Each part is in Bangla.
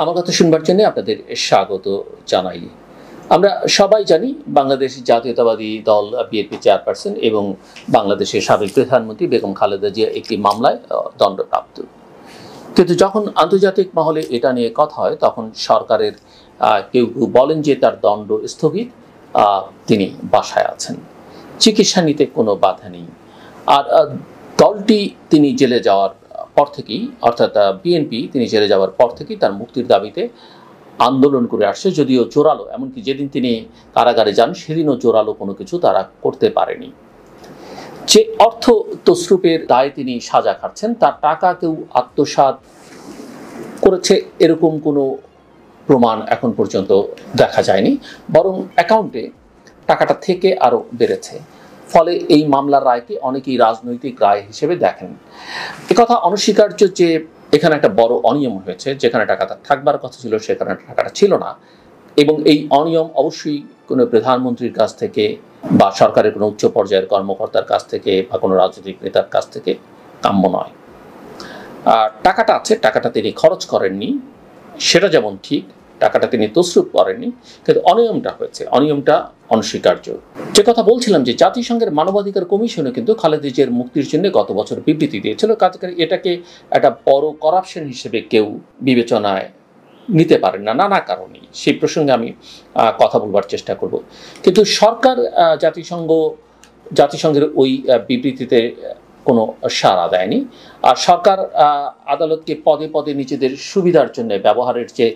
আমার কথা শুনবার জন্য আপনাদের স্বাগত জানাই আমরা সবাই জানি বাংলাদেশ জাতীয়তাবাদী দল বিএনপি চেয়ারপারসন এবং বাংলাদেশের সাবেক প্রধানমন্ত্রী বেগম খালেদা জিয়া একটি মামলায় দণ্ডপ্রাপ্ত কিন্তু যখন আন্তর্জাতিক মহলে এটা নিয়ে কথা হয় তখন সরকারের কেউ কেউ বলেন যে তার দণ্ড স্থগিত তিনি বাসায় আছেন চিকিৎসা নিতে কোনো বাধা নেই আর দলটি তিনি জেলে যাওয়ার পর থেকেই অর্থাৎ বিএনপি তিনি জেলে যাওয়ার পর থেকেই তার মুক্তির দাবিতে আন্দোলন করে আসছে যদিও জোরালো এমনকি যেদিন তিনি কারাগারে যান সেদিনও জোরালো কোনো কিছু তারা করতে পারেনি যে অর্থ তসরূপের দায়ে তিনি সাজা খাচ্ছেন তার টাকা কেউ আত্মসাত করেছে এরকম কোনো প্রমাণ এখন পর্যন্ত দেখা যায়নি বরং অ্যাকাউন্টে টাকাটা থেকে আরও বেড়েছে ফলে এই মামলার রায়কে অনেকেই রাজনৈতিক রায় হিসেবে দেখেন একথা অনস্বীকার্য যে এখানে একটা বড় অনিয়ম হয়েছে যেখানে টাকাটা থাকবার কথা ছিল সেখানে টাকাটা ছিল না এবং এই অনিয়ম অবশ্যই কোনো প্রধানমন্ত্রীর কাছ থেকে বা সরকারের কোনো উচ্চ পর্যায়ের কর্মকর্তার কাছ থেকে বা কোনো রাজনৈতিক নেতার কাছ থেকে কাম্য নয় টাকাটা আছে টাকাটা তিনি খরচ করেননি সেটা যেমন ঠিক টাকাটা তিনি তসরুপ করেননি কিন্তু অনিয়মটা হয়েছে অনিয়মটা অনস্বীকার্য যে কথা বলছিলাম যে জাতিসংঘের মানবাধিকার কমিশনে কিন্তু খালেদা জিয়ার মুক্তির জন্য গত বছর বিবৃতি দিয়েছিল কাজে এটাকে একটা বড় করাপশন হিসেবে কেউ বিবেচনায় নিতে পারেন না নানা কারণে সেই প্রসঙ্গে আমি কথা বলবার চেষ্টা করব কিন্তু সরকার জাতিসংঘ জাতিসংঘের ওই বিবৃতিতে কোনো সাড়া দেয়নি আর সরকার আদালতকে পদে পদে নিজেদের সুবিধার জন্য ব্যবহারের যে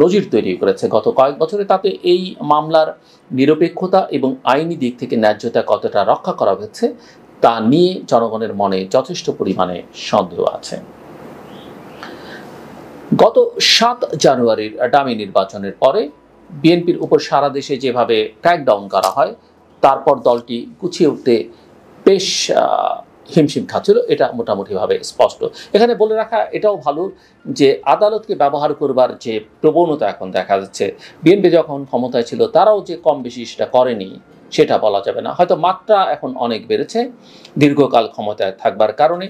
নজির তৈরি করেছে গত কয়েক বছরে তাতে এই মামলার নিরপেক্ষতা এবং আইনি দিক থেকে ন্যায্যতা কতটা রক্ষা করা হয়েছে তা নিয়ে জনগণের মনে যথেষ্ট পরিমাণে সন্দেহ আছে গত সাত জানুয়ারির ডামি নির্বাচনের পরে বিএনপির উপর সারা দেশে যেভাবে ক্র্যাকডাউন করা হয় তারপর দলটি গুছিয়ে উঠতে বেশ হিমশিম খাচ্ছিল এটা মোটামুটিভাবে স্পষ্ট এখানে বলে রাখা এটাও ভালো যে আদালতকে ব্যবহার করবার যে প্রবণতা এখন দেখা যাচ্ছে বিএনপি যখন ক্ষমতায় ছিল তারাও যে কম বেশি সেটা করেনি সেটা বলা যাবে না হয়তো মাত্রা এখন অনেক বেড়েছে দীর্ঘকাল ক্ষমতায় থাকবার কারণে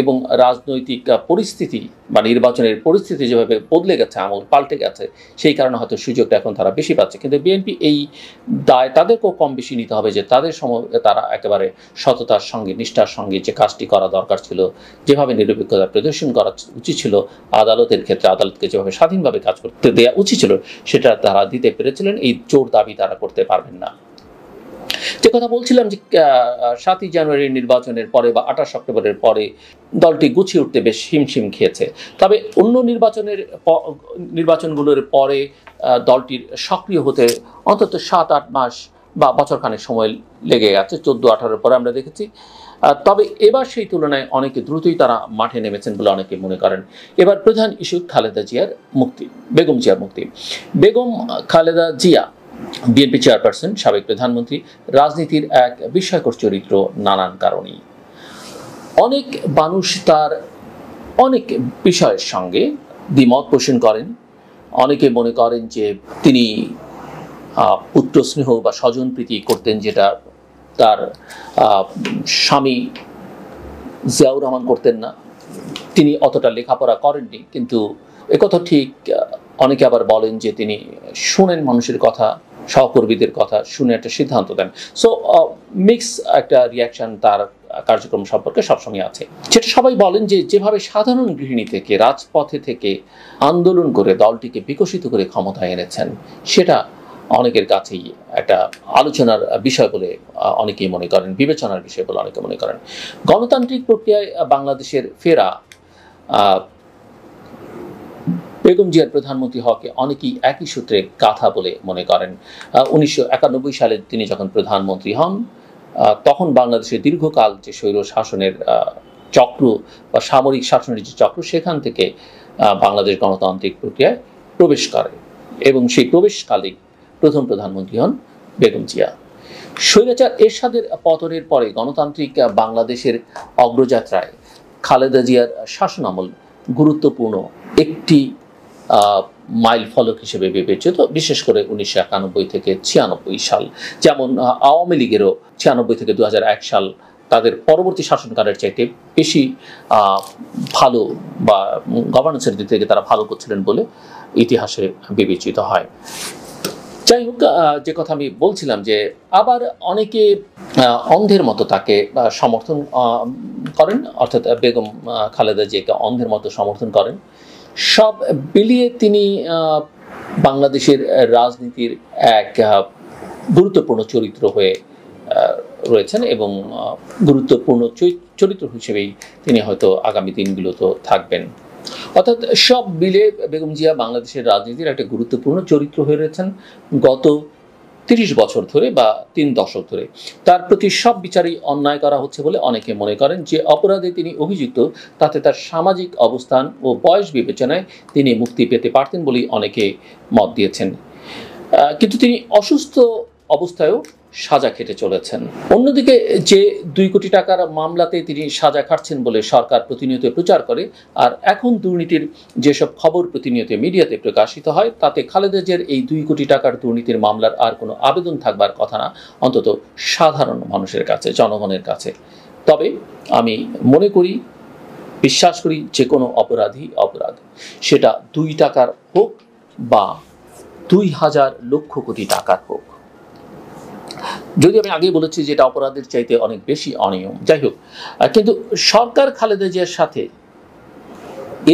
এবং রাজনৈতিক পরিস্থিতি বা নির্বাচনের পরিস্থিতি যেভাবে বদলে গেছে আমল পাল্টে গেছে সেই কারণে হয়তো সুযোগটা এখন তারা বেশি পাচ্ছে কিন্তু বিএনপি এই দায় তাদেরকেও কম বেশি নিতে হবে যে তাদের সম তারা একেবারে সততার সঙ্গে নিষ্ঠার সঙ্গে যে কাজটি করা দরকার ছিল যেভাবে নিরপেক্ষতা প্রদর্শন করা উচিত ছিল আদালতের ক্ষেত্রে আদালতকে যেভাবে স্বাধীনভাবে কাজ করতে দেওয়া উচিত ছিল সেটা তারা দিতে পেরেছিলেন এই জোর দাবি তারা করতে পারবেন না যে কথা বলছিলাম যে সাতই জানুয়ারির নির্বাচনের পরে বা আঠাশ অক্টোবরের পরে দলটি গুছিয়ে উঠতে বেশ হিমশিম খেয়েছে তবে অন্য নির্বাচনের নির্বাচনগুলোর পরে দলটির সক্রিয় হতে অন্তত সাত আট মাস বা বছরখানেক সময় লেগে গেছে চোদ্দো আঠারোর পরে আমরা দেখেছি তবে এবার সেই তুলনায় অনেকে দ্রুতই তারা মাঠে নেমেছেন বলে অনেকে মনে করেন এবার প্রধান ইস্যু খালেদা জিয়ার মুক্তি বেগম জিয়ার মুক্তি বেগম খালেদা জিয়া বিএনপি চেয়ারপারসন সাবেক প্রধানমন্ত্রী রাজনীতির এক বিস্ময়কর চরিত্র নানান কারণেই অনেক মানুষ তার অনেক বিষয়ের সঙ্গে দ্বিমত পোষণ করেন অনেকে মনে করেন যে তিনি পুত্র স্নেহ বা স্বজন প্রীতি করতেন যেটা তার স্বামী জিয়াউর রহমান করতেন না তিনি অতটা লেখাপড়া করেননি কিন্তু একথা ঠিক অনেকে আবার বলেন যে তিনি শোনেন মানুষের কথা সহকর্মীদের কথা শুনে একটা সিদ্ধান্ত দেন সো মিক্স uh, একটা রিয়াকশন তার কার্যক্রম সম্পর্কে সবসময় আছে সেটা সবাই বলেন যে যেভাবে সাধারণ গৃহিণী থেকে রাজপথে থেকে আন্দোলন করে দলটিকে বিকশিত করে ক্ষমতায় এনেছেন সেটা অনেকের কাছেই একটা আলোচনার বিষয় বলে অনেকেই মনে করেন বিবেচনার বিষয় বলে অনেকে মনে করেন গণতান্ত্রিক প্রক্রিয়ায় বাংলাদেশের ফেরা বেগম জিয়ার প্রধানমন্ত্রী হওয়াকে অনেকেই একই সূত্রে কাঁথা বলে মনে করেন উনিশশো সালে তিনি যখন প্রধানমন্ত্রী হন তখন বাংলাদেশে দীর্ঘকাল যে স্বৈর শাসনের চক্র বা সামরিক শাসনের যে চক্র সেখান থেকে বাংলাদেশ গণতান্ত্রিক প্রক্রিয়ায় প্রবেশ করে এবং সেই প্রবেশকালে প্রথম প্রধানমন্ত্রী হন বেগম জিয়া স্বৈরাচার এরশাদের পতনের পরে গণতান্ত্রিক বাংলাদেশের অগ্রযাত্রায় খালেদা জিয়ার শাসনামল গুরুত্বপূর্ণ একটি মাইল ফলক হিসেবে বিবেচিত বিশেষ করে উনিশশো একানব্বই থেকে ছিয়ানব্বই সাল যেমন আওয়ামী লীগেরও ছিয়ানব্বই থেকে দু সাল তাদের পরবর্তী শাসনকালের চাইতে বেশি ভালো বা গভর্নেন্সের দিক থেকে তারা ভালো করছিলেন বলে ইতিহাসে বিবেচিত হয় যাই হোক যে কথা আমি বলছিলাম যে আবার অনেকে অন্ধের মতো তাকে সমর্থন করেন অর্থাৎ বেগম খালেদা জিয়াকে অন্ধের মতো সমর্থন করেন সব মিলিয়ে তিনি বাংলাদেশের রাজনীতির এক গুরুত্বপূর্ণ চরিত্র হয়ে রয়েছেন এবং গুরুত্বপূর্ণ চরিত্র হিসেবেই তিনি হয়তো আগামী দিনগুলোতে থাকবেন অর্থাৎ সব মিলে বেগম জিয়া বাংলাদেশের রাজনীতির একটা গুরুত্বপূর্ণ চরিত্র হয়ে রয়েছেন গত তিরিশ বছর ধরে বা তিন দশক ধরে তার প্রতি সব বিচারেই অন্যায় করা হচ্ছে বলে অনেকে মনে করেন যে অপরাধে তিনি অভিযুক্ত তাতে তার সামাজিক অবস্থান ও বয়স বিবেচনায় তিনি মুক্তি পেতে পারতেন বলেই অনেকে মত দিয়েছেন কিন্তু তিনি অসুস্থ অবস্থায়ও সাজা খেটে চলেছেন অন্যদিকে যে দুই কোটি টাকার মামলাতে তিনি সাজা খাটছেন বলে সরকার প্রতিনিয়ত প্রচার করে আর এখন দুর্নীতির যেসব খবর প্রতিনিয়ত মিডিয়াতে প্রকাশিত হয় তাতে খালেদা জিয়ার এই দুই কোটি টাকার দুর্নীতির মামলার আর কোনো আবেদন থাকবার কথা না অন্তত সাধারণ মানুষের কাছে জনগণের কাছে তবে আমি মনে করি বিশ্বাস করি যে কোনো অপরাধী অপরাধ সেটা দুই টাকার হোক বা দুই হাজার লক্ষ কোটি টাকার হোক যদি আমি আগে বলেছি যে এটা অপরাধের চাইতে অনেক বেশি অনিয়ম যাই হোক কিন্তু সরকার খালেদা জিয়ার সাথে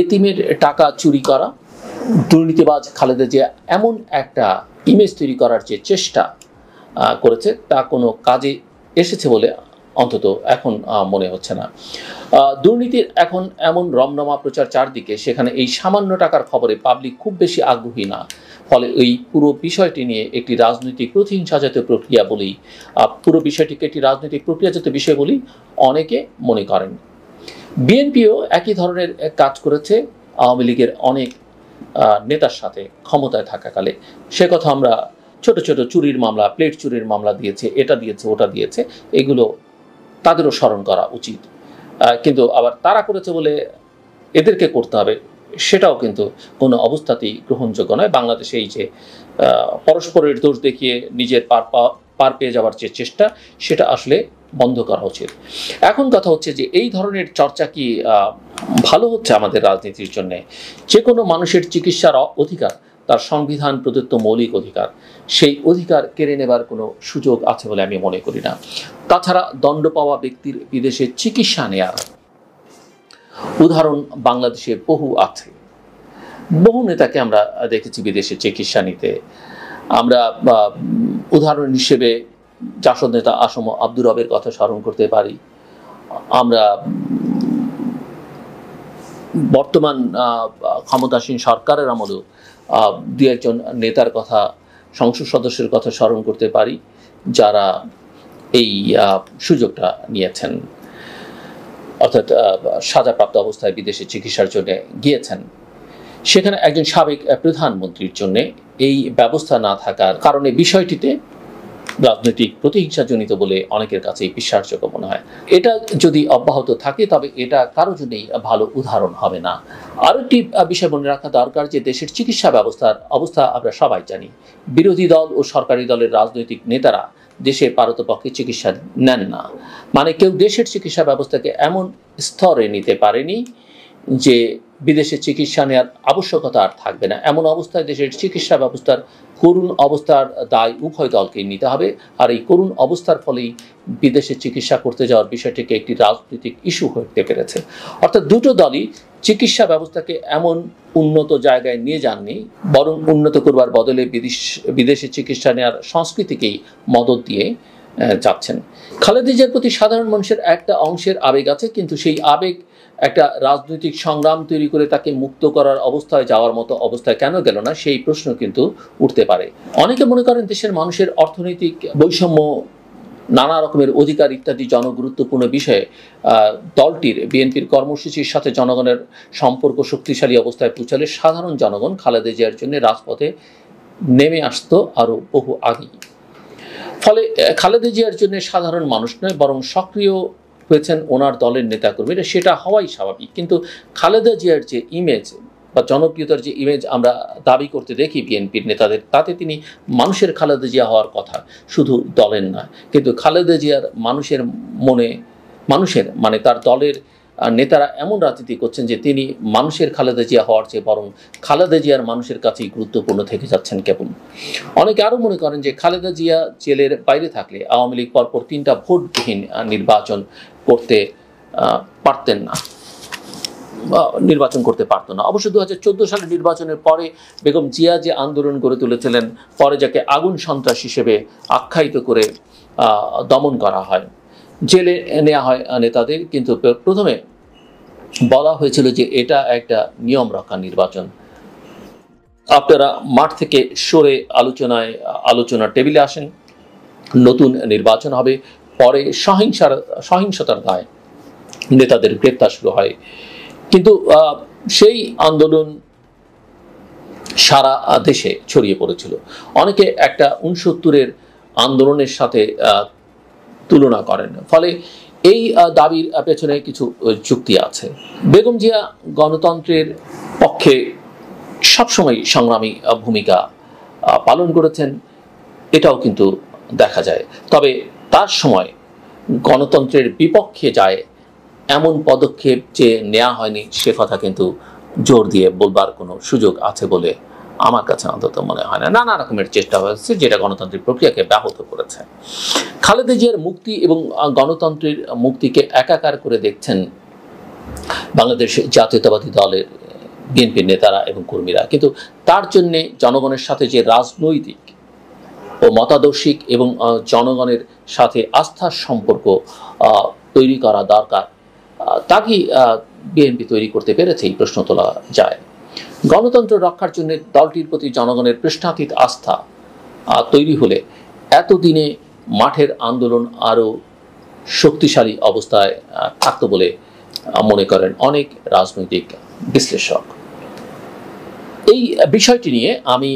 এতিমের টাকা চুরি করা দুর্নীতিবাজ খালেদা জিয়া এমন একটা ইমেজ তৈরি করার যে চেষ্টা করেছে তা কোনো কাজে এসেছে বলে অন্তত এখন মনে হচ্ছে না দুর্নীতির এখন এমন রমরমা প্রচার চারদিকে সেখানে এই সামান্য টাকার খবরে পাবলিক খুব বেশি আগ্রহী না ফলে এই পুরো বিষয়টি নিয়ে একটি রাজনৈতিক প্রতিহিংসা জাতীয় প্রক্রিয়া বলি পুরো বিষয়টিকে একটি রাজনৈতিক প্রক্রিয়া জাতীয় বিষয় বলি অনেকে মনে করেন বিএনপিও একই ধরনের কাজ করেছে আওয়ামী লীগের অনেক নেতার সাথে ক্ষমতায় থাকাকালে সে কথা আমরা ছোট ছোট চুরির মামলা প্লেট চুরির মামলা দিয়েছে এটা দিয়েছে ওটা দিয়েছে এগুলো তাদেরও স্মরণ করা উচিত কিন্তু আবার তারা করেছে বলে এদেরকে করতে হবে সেটাও কিন্তু কোনো অবস্থাতেই গ্রহণযোগ্য নয় বাংলাদেশে এই যে পরস্পরের দোষ দেখিয়ে নিজের পার পার পেয়ে যাওয়ার যে চেষ্টা সেটা আসলে বন্ধ করা উচিত এখন কথা হচ্ছে যে এই ধরনের চর্চা কি ভালো হচ্ছে আমাদের রাজনীতির জন্য যে কোনো মানুষের চিকিৎসার অধিকার তার সংবিধান প্রদত্ত মৌলিক অধিকার সেই অধিকার কেড়ে নেবার কোনো সুযোগ আছে বলে আমি মনে করি না তাছাড়া দণ্ড পাওয়া ব্যক্তির বিদেশে চিকিৎসা নেয়ার উদাহরণ বাংলাদেশে বহু আছে বহু নেতাকে আমরা দেখেছি বিদেশে চিকিৎসা নিতে আমরা উদাহরণ হিসেবে জাসদ নেতা আসম আব্দুর রবের কথা স্মরণ করতে পারি আমরা বর্তমান ক্ষমতাসীন সরকারের আমলেও দু একজন নেতার কথা সংসদ সদস্যের কথা স্মরণ করতে পারি যারা এই সুযোগটা নিয়েছেন অর্থাৎ সাজাপ্রাপ্ত অবস্থায় বিদেশে চিকিৎসার জন্য গিয়েছেন সেখানে একজন সাবেক প্রধানমন্ত্রীর জন্য এই ব্যবস্থা না থাকার কারণে বিষয়টিতে রাজনৈতিক প্রতিহিংসাজনিত বলে অনেকের কাছেই বিশ্বাসযোগ্য মনে হয় এটা যদি অব্যাহত থাকে তবে এটা কারো জন্যই ভালো উদাহরণ হবে না আরও একটি বিষয় মনে রাখা দরকার যে দেশের চিকিৎসা ব্যবস্থার অবস্থা আমরা সবাই জানি বিরোধী দল ও সরকারি দলের রাজনৈতিক নেতারা দেশে পারতপক্ষে চিকিৎসা নেন না মানে কেউ দেশের চিকিৎসা ব্যবস্থাকে এমন স্তরে নিতে পারেনি যে বিদেশে চিকিৎসা নেওয়ার আবশ্যকতা আর থাকবে না এমন অবস্থায় দেশের চিকিৎসা ব্যবস্থার করুণ অবস্থার দায় উভয় দলকে নিতে হবে আর এই করুণ অবস্থার ফলেই বিদেশে চিকিৎসা করতে যাওয়ার বিষয়টিকে একটি রাজনৈতিক ইস্যু হতে পেরেছে অর্থাৎ দুটো দলই চিকিৎসা ব্যবস্থাকে এমন উন্নত জায়গায় নিয়ে যাননি বরং উন্নত করবার বদলে বিদেশ বিদেশে চিকিৎসা নেওয়ার সংস্কৃতিকেই মদত দিয়ে যাচ্ছেন খালেদিজের প্রতি সাধারণ মানুষের একটা অংশের আবেগ আছে কিন্তু সেই আবেগ একটা রাজনৈতিক সংগ্রাম তৈরি করে তাকে মুক্ত করার অবস্থায় যাওয়ার মতো অবস্থায় কেন গেল না সেই প্রশ্ন কিন্তু উঠতে পারে অনেকে মনে করেন দেশের মানুষের অর্থনৈতিক বৈষম্য নানা রকমের অধিকার ইত্যাদি জনগুরুত্বপূর্ণ বিষয়ে দলটির বিএনপির কর্মসূচির সাথে জনগণের সম্পর্ক শক্তিশালী অবস্থায় পৌঁছালে সাধারণ জনগণ খালেদে জিয়ার জন্য রাজপথে নেমে আসত আরও বহু আগেই ফলে খালেদা জিয়ার জন্য সাধারণ মানুষ নয় বরং সক্রিয় হয়েছেন ওনার দলের এটা সেটা হওয়াই স্বাভাবিক কিন্তু খালেদা জিয়ার যে ইমেজ বা জনপ্রিয়তার যে ইমেজ আমরা দাবি করতে দেখি বিএনপির নেতাদের তাতে তিনি মানুষের খালেদা জিয়া হওয়ার কথা শুধু দলের না কিন্তু খালেদা জিয়ার মানুষের মনে মানুষের মানে তার দলের নেতারা এমন রাজনীতি করছেন যে তিনি মানুষের খালেদা জিয়া হওয়ার চেয়ে বরং খালেদা জিয়ার মানুষের কাছেই গুরুত্বপূর্ণ থেকে যাচ্ছেন কেবল অনেকে আরও মনে করেন যে খালেদা জিয়া জেলের বাইরে থাকলে আওয়ামী লীগ পরপর তিনটা ভোটবিহীন নির্বাচন করতে পারতেন না নির্বাচন করতে পারত না অবশ্য দু হাজার সালের নির্বাচনের পরে বেগম জিয়া যে আন্দোলন গড়ে তুলেছিলেন পরে যাকে আগুন সন্ত্রাস হিসেবে আখ্যায়িত করে দমন করা হয় জেলে নেওয়া হয় নেতাদের কিন্তু প্রথমে বলা হয়েছিল যে এটা একটা নিয়ম রক্ষা নির্বাচন আপনারা মাঠ থেকে সরে আলোচনায় আলোচনার টেবিলে আসেন নতুন নির্বাচন হবে পরে সহিংসার সহিংসতার দায় নেতাদের গ্রেপ্তার শুরু হয় কিন্তু সেই আন্দোলন সারা দেশে ছড়িয়ে পড়েছিল অনেকে একটা উনসত্তরের আন্দোলনের সাথে তুলনা করেন ফলে এই দাবির পেছনে কিছু যুক্তি আছে বেগম জিয়া গণতন্ত্রের পক্ষে সবসময় সংগ্রামী ভূমিকা পালন করেছেন এটাও কিন্তু দেখা যায় তবে তার সময় গণতন্ত্রের বিপক্ষে যায় এমন পদক্ষেপ যে নেওয়া হয়নি সে কথা কিন্তু জোর দিয়ে বলবার কোনো সুযোগ আছে বলে আমার কাছে অন্তত মনে হয় না নানা রকমের চেষ্টা হয়েছে যেটা গণতান্ত্রিক প্রক্রিয়াকে ব্যাহত করেছে খালেদা জিয়ার মুক্তি এবং গণতন্ত্রের মুক্তিকে একাকার করে দেখছেন বাংলাদেশ জাতীয়তাবাদী দলের বিএনপির নেতারা এবং কর্মীরা কিন্তু তার জন্যে জনগণের সাথে যে রাজনৈতিক ও মতাদর্শিক এবং জনগণের সাথে আস্থার সম্পর্ক তৈরি করা দরকার তা কি বিএনপি তৈরি করতে পেরেছে এই প্রশ্ন তোলা যায় গণতন্ত্র রক্ষার জন্য দলটির প্রতি জনগণের পৃষ্ঠাতীত আস্থা তৈরি হলে এতদিনে মাঠের আন্দোলন আরও শক্তিশালী অবস্থায় থাকত বলে মনে করেন অনেক রাজনৈতিক বিশ্লেষক এই বিষয়টি নিয়ে আমি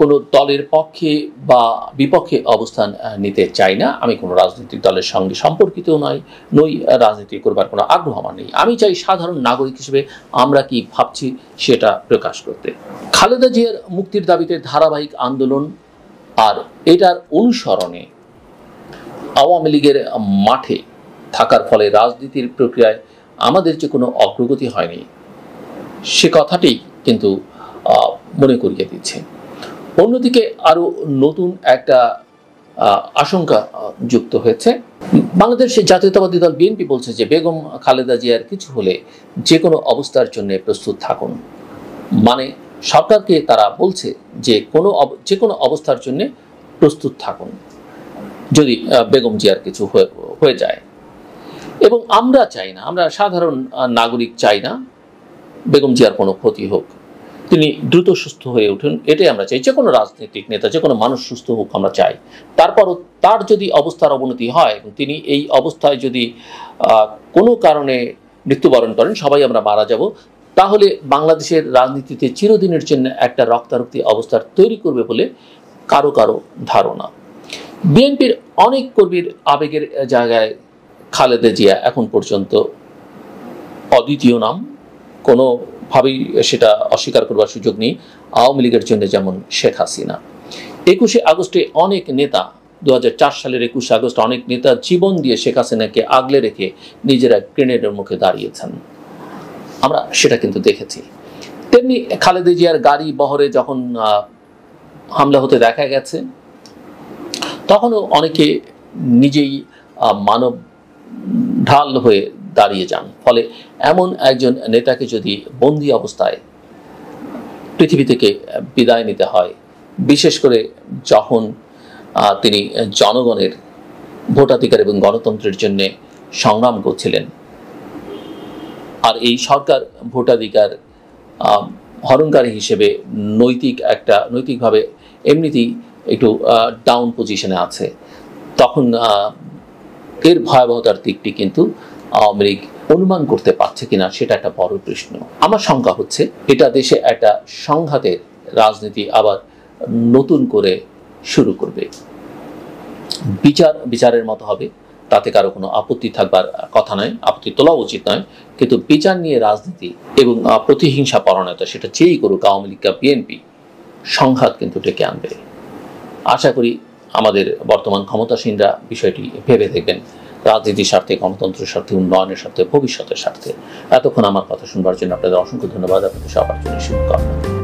কোনো দলের পক্ষে বা বিপক্ষে অবস্থান নিতে চাই না আমি কোনো রাজনৈতিক দলের সঙ্গে সম্পর্কিত নয় নই রাজনীতি করবার কোনো আগ্রহ আমার নেই আমি চাই সাধারণ নাগরিক হিসেবে আমরা কি ভাবছি সেটা প্রকাশ করতে খালেদা জিয়ার মুক্তির দাবিতে ধারাবাহিক আন্দোলন আর এটার অনুসরণে আওয়ামী লীগের মাঠে থাকার ফলে রাজনীতির প্রক্রিয়ায় আমাদের যে কোনো অগ্রগতি হয়নি সে কথাটি কিন্তু মনে করিয়ে দিচ্ছে অন্যদিকে আরও নতুন একটা আশঙ্কা যুক্ত হয়েছে বাংলাদেশের জাতীয়তাবাদী দল বিএনপি বলছে যে বেগম খালেদা জিয়ার কিছু হলে যে কোনো অবস্থার জন্য প্রস্তুত থাকুন মানে সরকারকে তারা বলছে যে কোনো যে কোনো অবস্থার জন্য প্রস্তুত থাকুন যদি বেগম জিয়ার কিছু হয়ে যায় এবং আমরা চাই না আমরা সাধারণ নাগরিক চাই না বেগম জিয়ার কোনো ক্ষতি হোক তিনি দ্রুত সুস্থ হয়ে উঠুন এটাই আমরা চাই যে কোনো রাজনৈতিক নেতা যে কোনো মানুষ সুস্থ হোক আমরা চাই তারপরও তার যদি অবস্থার অবনতি হয় এবং তিনি এই অবস্থায় যদি কোনো কারণে মৃত্যুবরণ করেন সবাই আমরা মারা যাব তাহলে বাংলাদেশের রাজনীতিতে চিরদিনের জন্য একটা রক্তারক্তি অবস্থার তৈরি করবে বলে কারো কারো ধারণা বিএনপির অনেক কর্মীর আবেগের জায়গায় খালেদা জিয়া এখন পর্যন্ত অদ্বিতীয় নাম কোনোভাবেই সেটা অস্বীকার করবার সুযোগ নেই আওয়ামী লীগের জন্য যেমন শেখ হাসিনা একুশে আগস্টে অনেক নেতা দু সালের একুশে আগস্ট অনেক নেতা জীবন দিয়ে শেখ হাসিনাকে আগলে রেখে নিজেরা গ্রেনেডের মুখে দাঁড়িয়েছেন আমরা সেটা কিন্তু দেখেছি তেমনি খালেদা জিয়ার গাড়ি বহরে যখন হামলা হতে দেখা গেছে তখনও অনেকে নিজেই মানব ঢাল হয়ে দাঁড়িয়ে যান ফলে এমন একজন নেতাকে যদি বন্দি অবস্থায় পৃথিবী থেকে বিদায় নিতে হয় বিশেষ করে যখন তিনি জনগণের ভোটাধিকার এবং গণতন্ত্রের জন্য সংগ্রাম করছিলেন আর এই সরকার ভোটাধিকার হরণকারী হিসেবে নৈতিক একটা নৈতিকভাবে এমনিতেই একটু ডাউন পজিশনে আছে তখন এর ভয়াবহতার দিকটি কিন্তু আওয়ামী লীগ অনুমান করতে পারছে কিনা সেটা একটা বড় প্রশ্ন আমার শঙ্কা হচ্ছে এটা দেশে একটা সংঘাতের রাজনীতি আবার নতুন করে শুরু করবে বিচার বিচারের মতো হবে তাতে কারো কোনো আপত্তি থাকবার কথা নয় আপত্তি তোলা উচিত নয় কিন্তু বিচার নিয়ে রাজনীতি এবং প্রতিহিংসা পরণতা সেটা যেই করুক আওয়ামী লীগ বিএনপি সংঘাত কিন্তু ডেকে আনবে আশা করি আমাদের বর্তমান ক্ষমতাসীনরা বিষয়টি ভেবে দেখবেন রাজনীতির স্বার্থে গণতন্ত্রের স্বার্থে উন্নয়নের স্বার্থে ভবিষ্যতের স্বার্থে এতক্ষণ আমার কথা শুনবার জন্য আপনাদের অসংখ্য ধন্যবাদ আপনাদের সবার জন্য শুভকামনা